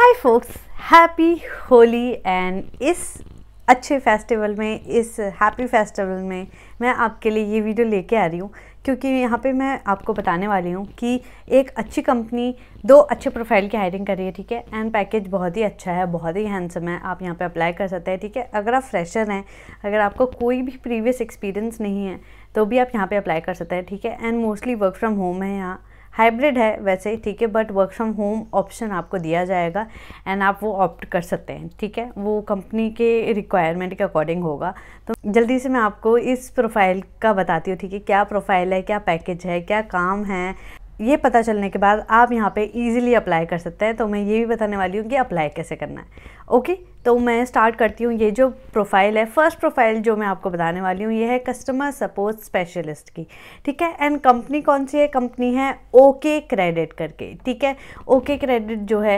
Hi folks happy Holi and इस अच्छे festival में इस हैप्पी फेस्टिवल में मैं आपके लिए ये वीडियो लेके आ रही हूँ क्योंकि यहाँ पे मैं आपको बताने वाली हूँ कि एक अच्छी कंपनी दो अच्छे प्रोफाइल की हायरिंग कर रही है ठीक है एंड पैकेज बहुत ही अच्छा है बहुत ही हैंडसम है आप यहाँ पे अप्लाई कर सकते हैं ठीक है अगर आप फ्रेशर हैं अगर आपको कोई भी प्रीवियस एक्सपीरियंस नहीं है तो भी आप यहाँ पर अप्लाई कर सकते हैं ठीक है and mostly work from home है यहाँ हाइब्रिड है वैसे ठीक है but work from home option आपको दिया जाएगा एंड आप वो ऑप्ट कर सकते हैं ठीक है वो कंपनी के रिक्वायरमेंट के अकॉर्डिंग होगा तो जल्दी से मैं आपको इस प्रोफाइल का बताती हूँ ठीक है क्या प्रोफाइल है क्या पैकेज है क्या काम है ये पता चलने के बाद आप यहाँ पे इजीली अप्लाई कर सकते हैं तो मैं ये भी बताने वाली हूँ कि अप्लाई कैसे करना है ओके तो मैं स्टार्ट करती हूँ ये जो प्रोफाइल है फर्स्ट प्रोफाइल जो मैं आपको बताने वाली हूँ ये है कस्टमर सपोर्ट स्पेशलिस्ट की ठीक है एंड कंपनी कौन सी है कंपनी है ओके क्रेडिट करके ठीक है ओके क्रेडिट जो है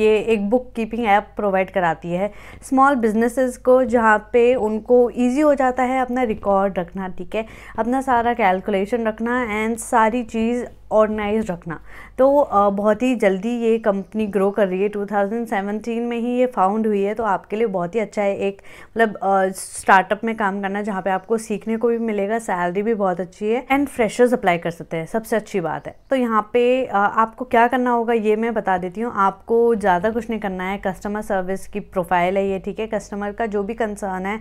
ये एक बुक कीपिंग ऐप प्रोवाइड कराती है स्मॉल बिजनेसेस को जहाँ पे उनको इजी हो जाता है अपना रिकॉर्ड रखना ठीक है अपना सारा कैलकुलेशन रखना एंड सारी चीज़ ऑर्गेनाइज रखना तो बहुत ही जल्दी ये कंपनी ग्रो कर रही है 2017 में ही ये फाउंड हुई है तो आपके लिए बहुत ही अच्छा है एक मतलब स्टार्टअप में काम करना जहाँ पे आपको सीखने को भी मिलेगा सैलरी भी बहुत अच्छी है एंड फ्रेशर्स अप्लाई कर सकते हैं सबसे अच्छी बात है तो यहाँ पे आपको क्या करना होगा ये मैं बता देती हूँ आपको ज़्यादा कुछ नहीं करना है कस्टमर सर्विस की प्रोफाइल है ये ठीक है कस्टमर का जो भी कंसर्न है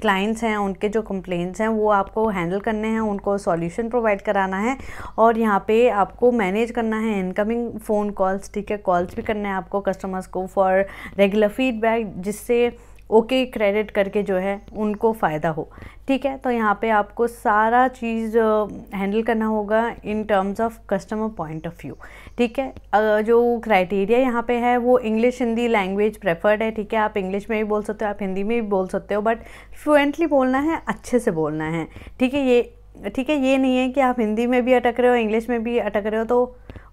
क्लाइंट्स हैं उनके जो कंप्लेंट्स हैं वो आपको हैंडल करने हैं उनको सॉल्यूशन प्रोवाइड कराना है और यहाँ पे आपको मैनेज करना है इनकमिंग फ़ोन कॉल्स ठीक है कॉल्स भी करना है आपको कस्टमर्स को फॉर रेगुलर फीडबैक जिससे ओके okay, क्रेडिट करके जो है उनको फ़ायदा हो ठीक है तो यहाँ पे आपको सारा चीज़ हैंडल करना होगा in terms of customer point of view ठीक है जो क्राइटेरिया यहाँ पे है वो इंग्लिश हिंदी लैंग्वेज प्रेफर्ड है ठीक है आप इंग्लिश में भी बोल सकते हो आप हिंदी में भी बोल सकते हो बट फ्लुएंटली बोलना है अच्छे से बोलना है ठीक है ये ठीक है ये नहीं है कि आप हिंदी में भी अटक रहे हो इंग्लिश में भी अटक रहे हो तो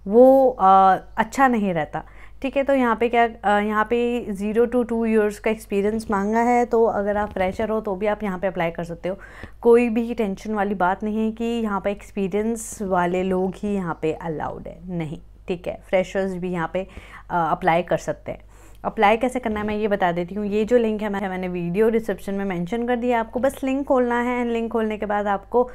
वो आ, अच्छा नहीं रहता ठीक है तो यहाँ पे क्या यहाँ पे ज़ीरो टू टू इयर्स का एक्सपीरियंस मांगा है तो अगर आप फ्रेशर हो तो भी आप यहाँ पे अप्लाई कर सकते हो कोई भी टेंशन वाली बात नहीं है कि यहाँ पे एक्सपीरियंस वाले लोग ही यहाँ पे अलाउड है नहीं ठीक है फ्रेशर्स भी यहाँ पे अप्लाई कर सकते हैं अप्लाई कैसे करना है मैं ये बता देती हूँ ये जो लिंक है मैं मैंने वीडियो डिस्क्रिप्शन में मेंशन कर दिया आपको बस लिंक खोलना है एंड लिंक खोलने के बाद आपको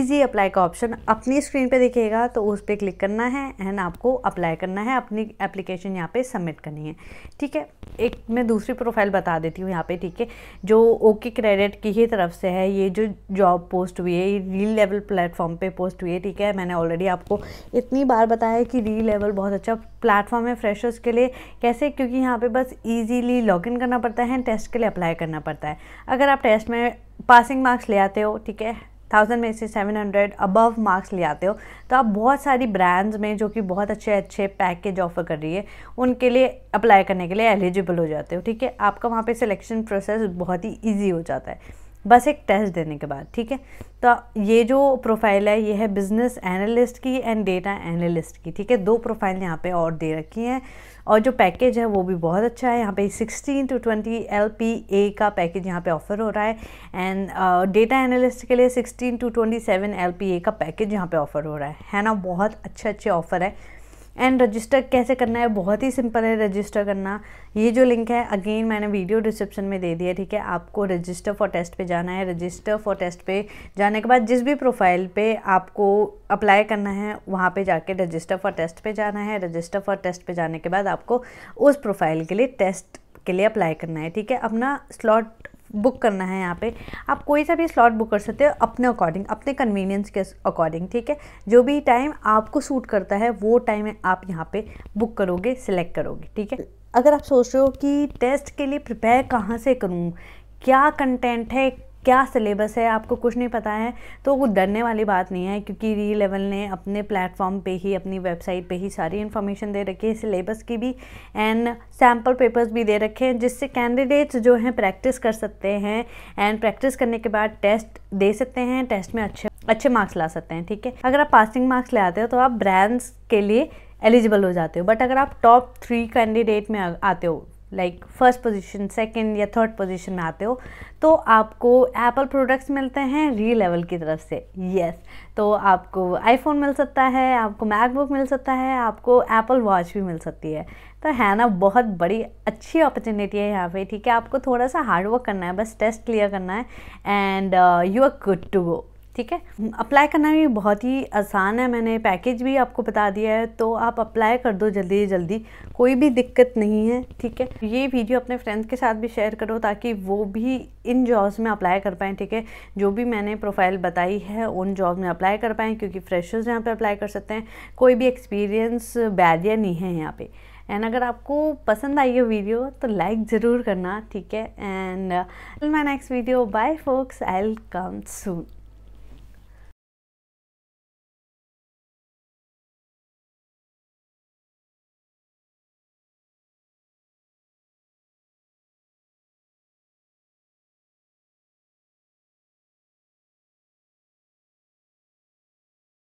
इजी अप्लाई का ऑप्शन अपनी स्क्रीन पे दिखेगा तो उस पर क्लिक करना है एंड आपको अप्लाई करना है अपनी एप्लीकेशन यहाँ पे सबमिट करनी है ठीक है एक मैं दूसरी प्रोफाइल बता देती हूँ यहाँ पर ठीक है जो ओके क्रेडिट की ही तरफ से है ये जो जॉब पोस्ट हुई है ये रील लेवल प्लेटफॉर्म पर पोस्ट हुई है ठीक है मैंने ऑलरेडी आपको इतनी बार बताया कि रील लेवल बहुत अच्छा प्लेटफॉर्म है फ्रेशर्स के लिए कैसे क्योंकि यहाँ पे बस ईजीली लॉगिन करना पड़ता है टेस्ट के लिए अप्लाई करना पड़ता है अगर आप टेस्ट में पासिंग मार्क्स ले आते हो ठीक है थाउजेंड में से सेवन हंड्रेड अबव मार्क्स ले आते हो तो आप बहुत सारी ब्रांड्स में जो कि बहुत अच्छे अच्छे पैकेज ऑफर कर रही है उनके लिए अप्लाई करने के लिए एलिजिबल हो जाते हो ठीक है आपका वहाँ पे सिलेक्शन प्रोसेस बहुत ही ईजी हो जाता है बस एक टेस्ट देने के बाद ठीक है तो ये जो प्रोफाइल है ये है बिज़नेस एनालिस्ट की एंड डेटा एनालिस्ट की ठीक है दो प्रोफाइल यहाँ पे और दे रखी हैं और जो पैकेज है वो भी बहुत अच्छा है यहाँ पे 16 टू 20 एल पी ए का पैकेज यहाँ पे ऑफ़र हो रहा है एंड डेटा एनालिस्ट के लिए 16 टू 27 एल पी ए का पैकेज यहाँ पे ऑफ़र हो रहा है है ना बहुत अच्छे अच्छे ऑफ़र है एंड रजिस्टर कैसे करना है बहुत ही सिंपल है रजिस्टर करना ये जो लिंक है अगेन मैंने वीडियो डिस्क्रिप्शन में दे दिया ठीक है आपको रजिस्टर फॉर टेस्ट पे जाना है रजिस्टर फॉर टेस्ट पे जाने के बाद जिस भी प्रोफाइल पे आपको अप्लाई करना है वहाँ पे जाके रजिस्टर फॉर टेस्ट पे जाना है रजिस्टर फॉर टेस्ट पे जाने के बाद आपको उस प्रोफाइल के लिए टेस्ट के लिए अप्लाई करना है ठीक है अपना स्लॉट बुक करना है यहाँ पे आप कोई सा भी स्लॉट बुक कर सकते हो अपने अकॉर्डिंग अपने कन्वीनियंस के अकॉर्डिंग ठीक है जो भी टाइम आपको सूट करता है वो टाइम आप यहाँ पे बुक करोगे सिलेक्ट करोगे ठीक है अगर आप सोच रहे हो कि टेस्ट के लिए प्रिपेयर कहाँ से करूँ क्या कंटेंट है क्या सिलेबस है आपको कुछ नहीं पता है तो वो डरने वाली बात नहीं है क्योंकि री लेवल ने अपने प्लेटफॉर्म पे ही अपनी वेबसाइट पे ही सारी इन्फॉर्मेशन दे रखी है सिलेबस की भी एंड सैम्पल पेपर्स भी दे रखे हैं जिससे कैंडिडेट्स जो हैं प्रैक्टिस कर सकते हैं एंड प्रैक्टिस करने के बाद टेस्ट दे सकते हैं टेस्ट में अच्छे अच्छे मार्क्स ला सकते हैं ठीक है अगर आप पासिंग मार्क्स ले आते हो तो आप ब्रांड्स के लिए एलिजिबल हो जाते हो बट अगर आप टॉप थ्री कैंडिडेट में आते हो लाइक फर्स्ट पोजीशन सेकंड या थर्ड पोजीशन में आते हो तो आपको एप्पल प्रोडक्ट्स मिलते हैं री लेवल की तरफ से यस yes. तो आपको आईफोन मिल सकता है आपको मैकबुक मिल सकता है आपको एप्पल वॉच भी मिल सकती है तो है ना बहुत बड़ी अच्छी अपॉर्चुनिटी है यहाँ पे ठीक है आपको थोड़ा सा हार्डवर्क करना है बस टेस्ट क्लियर करना है and you are good to go ठीक है अप्लाई करना भी बहुत ही आसान है मैंने पैकेज भी आपको बता दिया है तो आप अप्लाई कर दो जल्दी से जल्दी कोई भी दिक्कत नहीं है ठीक है ये वीडियो अपने फ्रेंड्स के साथ भी शेयर करो ताकि वो भी इन जॉब्स में अप्लाई कर पाएँ ठीक है जो भी मैंने प्रोफाइल बताई है उन जॉब में अप्लाई कर पाएँ क्योंकि फ्रेशर्स यहाँ पर अप्लाई कर सकते हैं कोई भी एक्सपीरियंस बैरियर नहीं है यहाँ पर एंड अगर आपको पसंद आई ये वीडियो तो लाइक ज़रूर करना ठीक है and my next video bye folks I will come soon